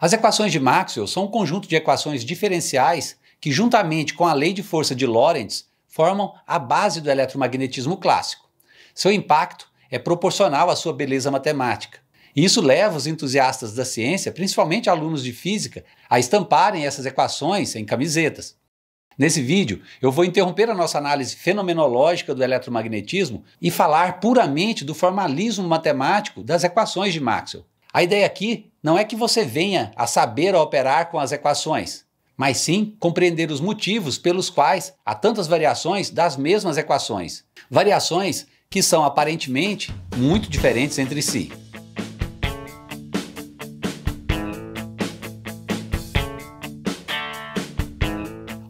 As equações de Maxwell são um conjunto de equações diferenciais que, juntamente com a lei de força de Lorentz, formam a base do eletromagnetismo clássico. Seu impacto é proporcional à sua beleza matemática. E isso leva os entusiastas da ciência, principalmente alunos de física, a estamparem essas equações em camisetas. Nesse vídeo, eu vou interromper a nossa análise fenomenológica do eletromagnetismo e falar puramente do formalismo matemático das equações de Maxwell. A ideia aqui não é que você venha a saber operar com as equações, mas sim compreender os motivos pelos quais há tantas variações das mesmas equações. Variações que são aparentemente muito diferentes entre si.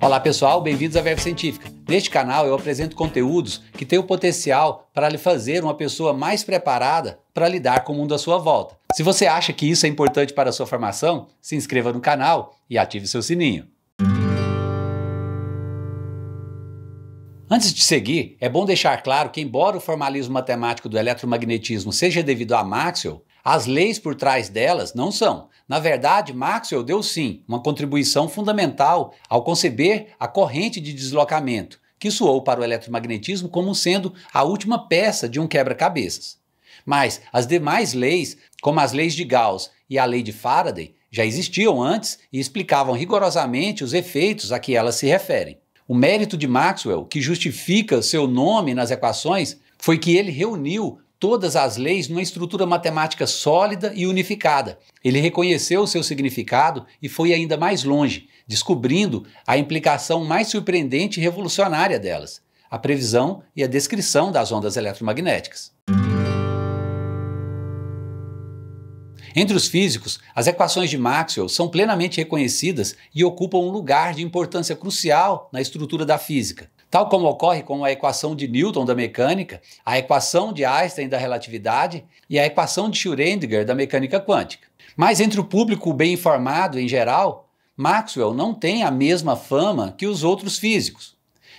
Olá pessoal, bem-vindos à Verve Científica. Neste canal eu apresento conteúdos que têm o potencial para lhe fazer uma pessoa mais preparada para lidar com o mundo à sua volta. Se você acha que isso é importante para a sua formação, se inscreva no canal e ative seu sininho. Antes de seguir, é bom deixar claro que, embora o formalismo matemático do eletromagnetismo seja devido a Maxwell, as leis por trás delas não são. Na verdade, Maxwell deu sim uma contribuição fundamental ao conceber a corrente de deslocamento, que soou para o eletromagnetismo como sendo a última peça de um quebra-cabeças. Mas as demais leis, como as leis de Gauss e a lei de Faraday, já existiam antes e explicavam rigorosamente os efeitos a que elas se referem. O mérito de Maxwell, que justifica seu nome nas equações, foi que ele reuniu todas as leis numa estrutura matemática sólida e unificada. Ele reconheceu o seu significado e foi ainda mais longe, descobrindo a implicação mais surpreendente e revolucionária delas: a previsão e a descrição das ondas eletromagnéticas. Entre os físicos, as equações de Maxwell são plenamente reconhecidas e ocupam um lugar de importância crucial na estrutura da física. Tal como ocorre com a equação de Newton da mecânica, a equação de Einstein da relatividade e a equação de Schrödinger da mecânica quântica. Mas entre o público bem informado em geral, Maxwell não tem a mesma fama que os outros físicos.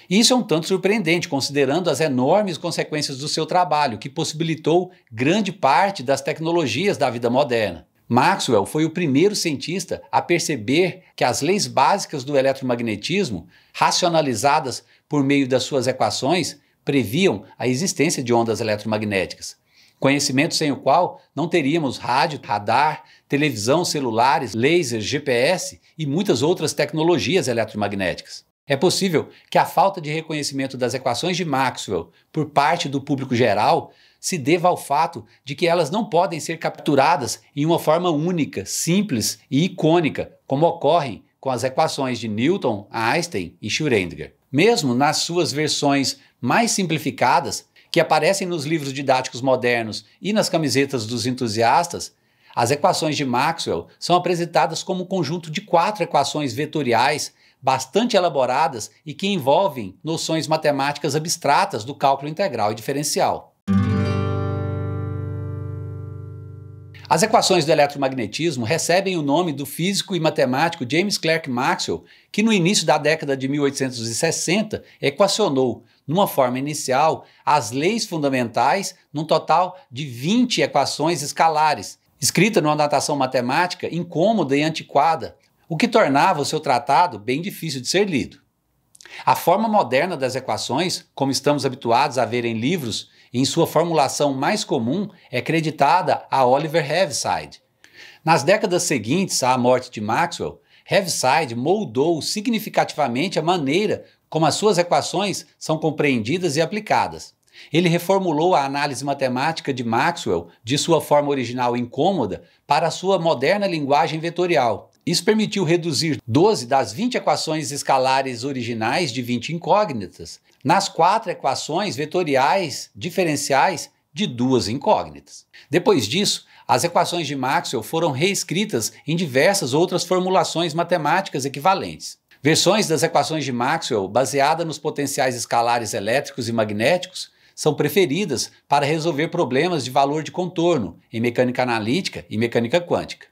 Isso é um tanto surpreendente, considerando as enormes consequências do seu trabalho, que possibilitou grande parte das tecnologias da vida moderna. Maxwell foi o primeiro cientista a perceber que as leis básicas do eletromagnetismo, racionalizadas por meio das suas equações, previam a existência de ondas eletromagnéticas. Conhecimento sem o qual não teríamos rádio, radar, televisão, celulares, lasers, GPS e muitas outras tecnologias eletromagnéticas. É possível que a falta de reconhecimento das equações de Maxwell por parte do público geral se deva ao fato de que elas não podem ser capturadas em uma forma única, simples e icônica, como ocorrem com as equações de Newton, Einstein e Schrödinger. Mesmo nas suas versões mais simplificadas, que aparecem nos livros didáticos modernos e nas camisetas dos entusiastas, as equações de Maxwell são apresentadas como um conjunto de quatro equações vetoriais bastante elaboradas e que envolvem noções matemáticas abstratas do cálculo integral e diferencial. As equações do eletromagnetismo recebem o nome do físico e matemático James Clerk Maxwell, que no início da década de 1860 equacionou, numa forma inicial, as leis fundamentais num total de 20 equações escalares, escrita numa datação matemática incômoda e antiquada, o que tornava o seu tratado bem difícil de ser lido. A forma moderna das equações, como estamos habituados a ver em livros, em sua formulação mais comum é creditada a Oliver Heaviside. Nas décadas seguintes à morte de Maxwell, Heaviside moldou significativamente a maneira como as suas equações são compreendidas e aplicadas. Ele reformulou a análise matemática de Maxwell de sua forma original incômoda para a sua moderna linguagem vetorial. Isso permitiu reduzir 12 das 20 equações escalares originais de 20 incógnitas nas quatro equações vetoriais diferenciais de duas incógnitas. Depois disso, as equações de Maxwell foram reescritas em diversas outras formulações matemáticas equivalentes. Versões das equações de Maxwell baseadas nos potenciais escalares elétricos e magnéticos são preferidas para resolver problemas de valor de contorno em mecânica analítica e mecânica quântica.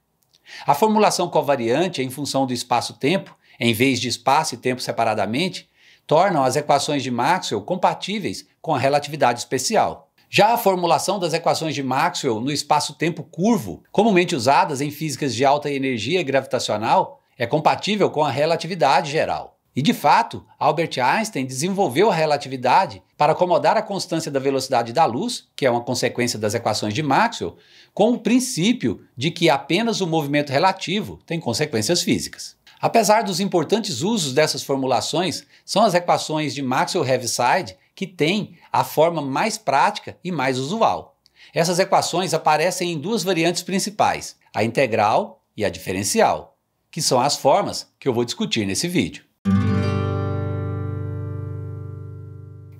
A formulação covariante em função do espaço-tempo, em vez de espaço e tempo separadamente, tornam as equações de Maxwell compatíveis com a relatividade especial. Já a formulação das equações de Maxwell no espaço-tempo curvo, comumente usadas em físicas de alta energia gravitacional, é compatível com a relatividade geral. E de fato, Albert Einstein desenvolveu a relatividade para acomodar a constância da velocidade da luz, que é uma consequência das equações de Maxwell, com o princípio de que apenas o movimento relativo tem consequências físicas. Apesar dos importantes usos dessas formulações, são as equações de Maxwell-Heaviside que têm a forma mais prática e mais usual. Essas equações aparecem em duas variantes principais, a integral e a diferencial, que são as formas que eu vou discutir nesse vídeo.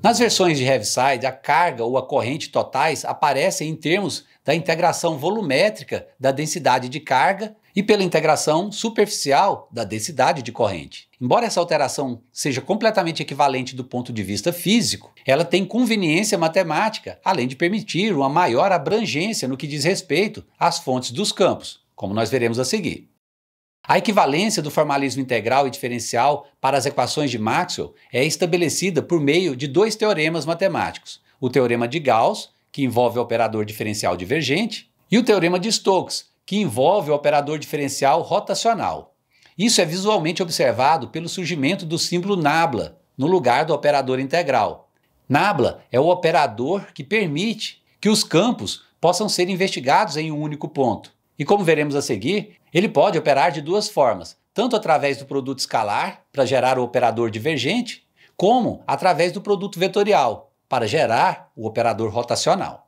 Nas versões de Heaviside, a carga ou a corrente totais aparecem em termos da integração volumétrica da densidade de carga e pela integração superficial da densidade de corrente. Embora essa alteração seja completamente equivalente do ponto de vista físico, ela tem conveniência matemática, além de permitir uma maior abrangência no que diz respeito às fontes dos campos, como nós veremos a seguir. A equivalência do formalismo integral e diferencial para as equações de Maxwell é estabelecida por meio de dois teoremas matemáticos: o teorema de Gauss, que envolve o operador diferencial divergente, e o teorema de Stokes, que envolve o operador diferencial rotacional. Isso é visualmente observado pelo surgimento do símbolo nabla no lugar do operador integral. Nabla é o operador que permite que os campos possam ser investigados em um único ponto. E como veremos a seguir, ele pode operar de duas formas, tanto através do produto escalar, para gerar o operador divergente, como através do produto vetorial, para gerar o operador rotacional.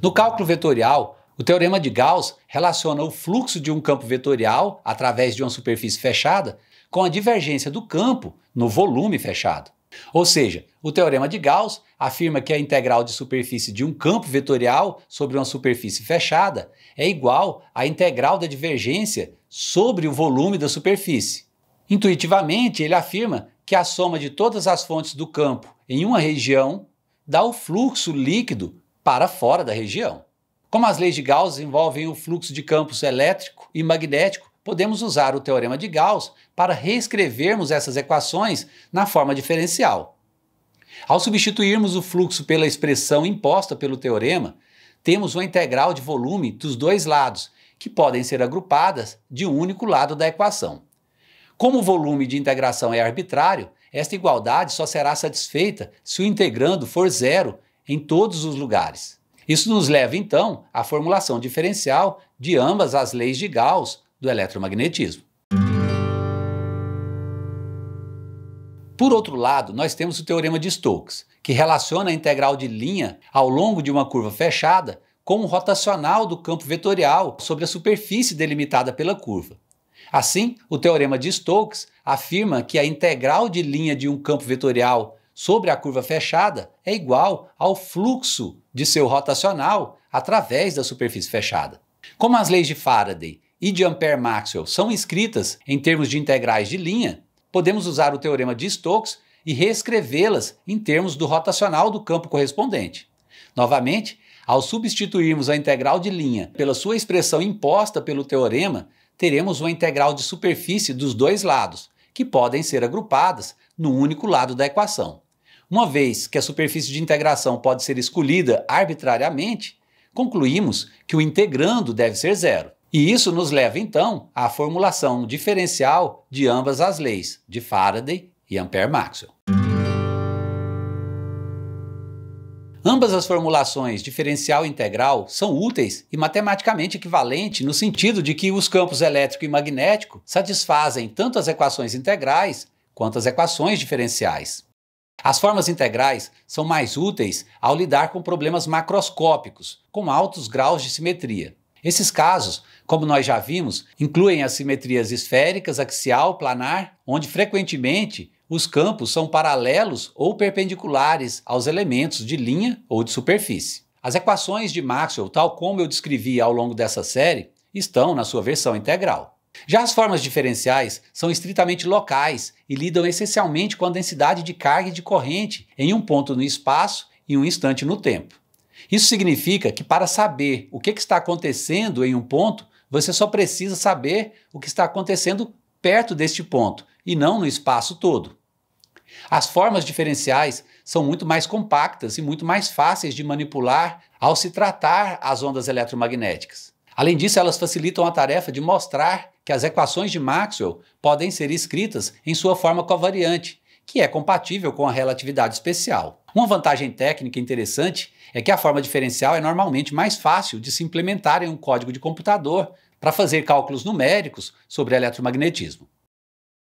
No cálculo vetorial, o teorema de Gauss relaciona o fluxo de um campo vetorial através de uma superfície fechada com a divergência do campo no volume fechado. Ou seja, o teorema de Gauss afirma que a integral de superfície de um campo vetorial sobre uma superfície fechada é igual à integral da divergência sobre o volume da superfície. Intuitivamente, ele afirma que a soma de todas as fontes do campo em uma região dá o fluxo líquido para fora da região. Como as leis de Gauss envolvem o fluxo de campos elétrico e magnético, podemos usar o teorema de Gauss para reescrevermos essas equações na forma diferencial. Ao substituirmos o fluxo pela expressão imposta pelo teorema, temos uma integral de volume dos dois lados, que podem ser agrupadas de um único lado da equação. Como o volume de integração é arbitrário, esta igualdade só será satisfeita se o integrando for zero em todos os lugares. Isso nos leva então à formulação diferencial de ambas as leis de Gauss do eletromagnetismo. Por outro lado, nós temos o teorema de Stokes, que relaciona a integral de linha ao longo de uma curva fechada com o rotacional do campo vetorial sobre a superfície delimitada pela curva. Assim, o teorema de Stokes afirma que a integral de linha de um campo vetorial sobre a curva fechada é igual ao fluxo de seu rotacional através da superfície fechada. Como as leis de Faraday e de Ampère-Maxwell são escritas em termos de integrais de linha, podemos usar o teorema de Stokes e reescrevê-las em termos do rotacional do campo correspondente. Novamente, ao substituirmos a integral de linha pela sua expressão imposta pelo teorema, teremos uma integral de superfície dos dois lados, que podem ser agrupadas no único lado da equação. Uma vez que a superfície de integração pode ser escolhida arbitrariamente, concluímos que o integrando deve ser zero. E isso nos leva então à formulação diferencial de ambas as leis, de Faraday e Ampère-Maxwell. Ambas as formulações diferencial e integral são úteis e matematicamente equivalentes no sentido de que os campos elétrico e magnético satisfazem tanto as equações integrais quanto as equações diferenciais. As formas integrais são mais úteis ao lidar com problemas macroscópicos, com altos graus de simetria. Esses casos, como nós já vimos, incluem as simetrias esféricas, axial, planar, onde frequentemente os campos são paralelos ou perpendiculares aos elementos de linha ou de superfície. As equações de Maxwell, tal como eu descrevi ao longo dessa série, estão na sua versão integral. Já as formas diferenciais são estritamente locais e lidam essencialmente com a densidade de carga e de corrente em um ponto no espaço e um instante no tempo. Isso significa que para saber o que está acontecendo em um ponto, você só precisa saber o que está acontecendo perto deste ponto e não no espaço todo. As formas diferenciais são muito mais compactas e muito mais fáceis de manipular ao se tratar as ondas eletromagnéticas. Além disso, elas facilitam a tarefa de mostrar que as equações de Maxwell podem ser escritas em sua forma covariante, que é compatível com a relatividade especial. Uma vantagem técnica interessante é que a forma diferencial é normalmente mais fácil de se implementar em um código de computador para fazer cálculos numéricos sobre eletromagnetismo.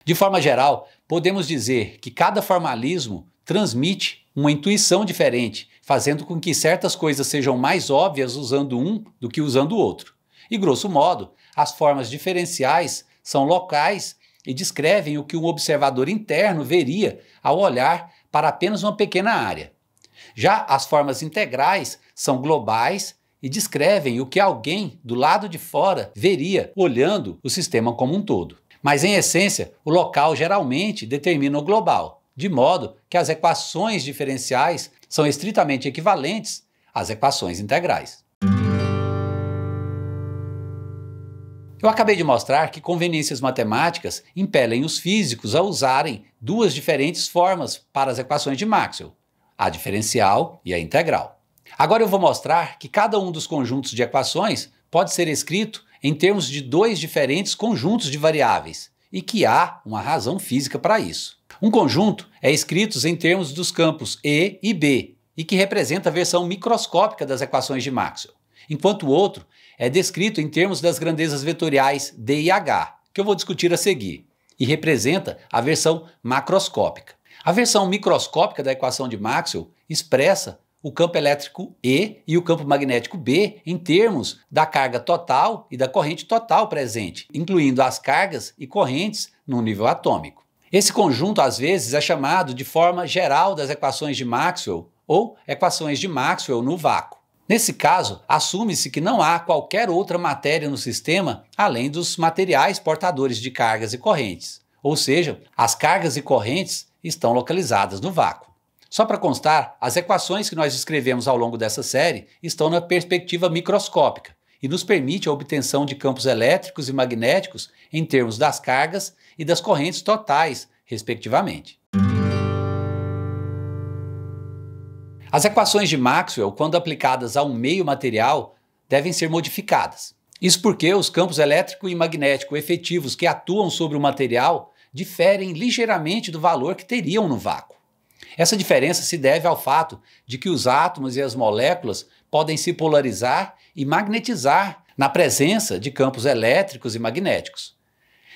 De forma geral, podemos dizer que cada formalismo transmite uma intuição diferente, fazendo com que certas coisas sejam mais óbvias usando um do que usando o outro. E, grosso modo, as formas diferenciais são locais e descrevem o que um observador interno veria ao olhar para apenas uma pequena área. Já as formas integrais são globais e descrevem o que alguém do lado de fora veria olhando o sistema como um todo. Mas em essência, o local geralmente determina o global, de modo que as equações diferenciais são estritamente equivalentes às equações integrais. Eu acabei de mostrar que conveniências matemáticas impelem os físicos a usarem duas diferentes formas para as equações de Maxwell, a diferencial e a integral. Agora eu vou mostrar que cada um dos conjuntos de equações pode ser escrito em termos de dois diferentes conjuntos de variáveis e que há uma razão física para isso. Um conjunto é escrito em termos dos campos E e B e que representa a versão microscópica das equações de Maxwell, enquanto o outro é descrito em termos das grandezas vetoriais D e H, que eu vou discutir a seguir, e representa a versão macroscópica. A versão microscópica da equação de Maxwell expressa o campo elétrico E e o campo magnético B em termos da carga total e da corrente total presente, incluindo as cargas e correntes no nível atômico. Esse conjunto, às vezes, é chamado de forma geral das equações de Maxwell ou equações de Maxwell no vácuo. Nesse caso, assume-se que não há qualquer outra matéria no sistema além dos materiais portadores de cargas e correntes, ou seja, as cargas e correntes estão localizadas no vácuo. Só para constar, as equações que nós descrevemos ao longo dessa série estão na perspectiva microscópica e nos permite a obtenção de campos elétricos e magnéticos em termos das cargas e das correntes totais, respectivamente. As equações de Maxwell, quando aplicadas a um meio material, devem ser modificadas. Isso porque os campos elétrico e magnético efetivos que atuam sobre o material diferem ligeiramente do valor que teriam no vácuo. Essa diferença se deve ao fato de que os átomos e as moléculas podem se polarizar e magnetizar na presença de campos elétricos e magnéticos.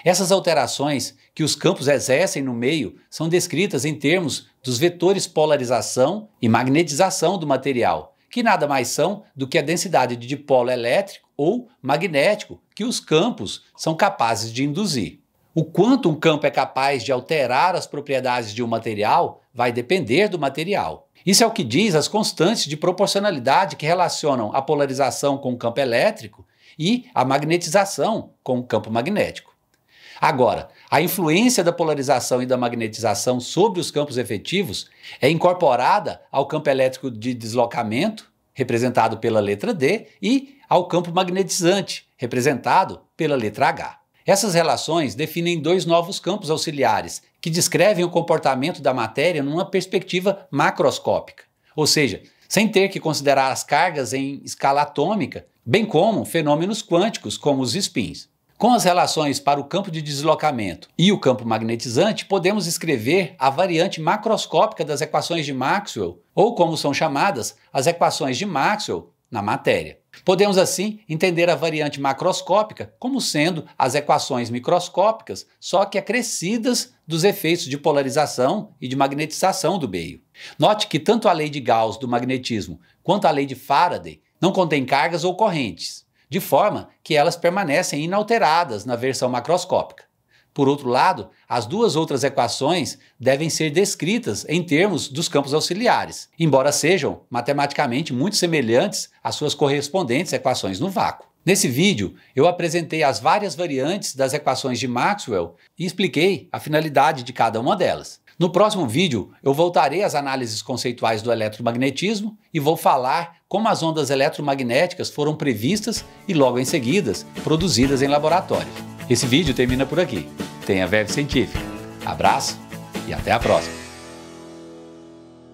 Essas alterações que os campos exercem no meio são descritas em termos dos vetores polarização e magnetização do material, que nada mais são do que a densidade de dipolo elétrico ou magnético que os campos são capazes de induzir. O quanto um campo é capaz de alterar as propriedades de um material vai depender do material. Isso é o que diz as constantes de proporcionalidade que relacionam a polarização com o campo elétrico e a magnetização com o campo magnético. Agora, a influência da polarização e da magnetização sobre os campos efetivos é incorporada ao campo elétrico de deslocamento, representado pela letra D, e ao campo magnetizante, representado pela letra H. Essas relações definem dois novos campos auxiliares, que descrevem o comportamento da matéria numa perspectiva macroscópica, ou seja, sem ter que considerar as cargas em escala atômica, bem como fenômenos quânticos como os spins. Com as relações para o campo de deslocamento e o campo magnetizante, podemos escrever a variante macroscópica das equações de Maxwell, ou como são chamadas, as equações de Maxwell na matéria. Podemos assim entender a variante macroscópica como sendo as equações microscópicas, só que acrescidas dos efeitos de polarização e de magnetização do meio. Note que tanto a lei de Gauss do magnetismo quanto a lei de Faraday não contêm cargas ou correntes de forma que elas permanecem inalteradas na versão macroscópica. Por outro lado, as duas outras equações devem ser descritas em termos dos campos auxiliares, embora sejam matematicamente muito semelhantes às suas correspondentes equações no vácuo. Nesse vídeo, eu apresentei as várias variantes das equações de Maxwell e expliquei a finalidade de cada uma delas. No próximo vídeo, eu voltarei às análises conceituais do eletromagnetismo e vou falar como as ondas eletromagnéticas foram previstas e logo em seguidas produzidas em laboratórios. Esse vídeo termina por aqui. Tenha verve científica. Abraço e até a próxima!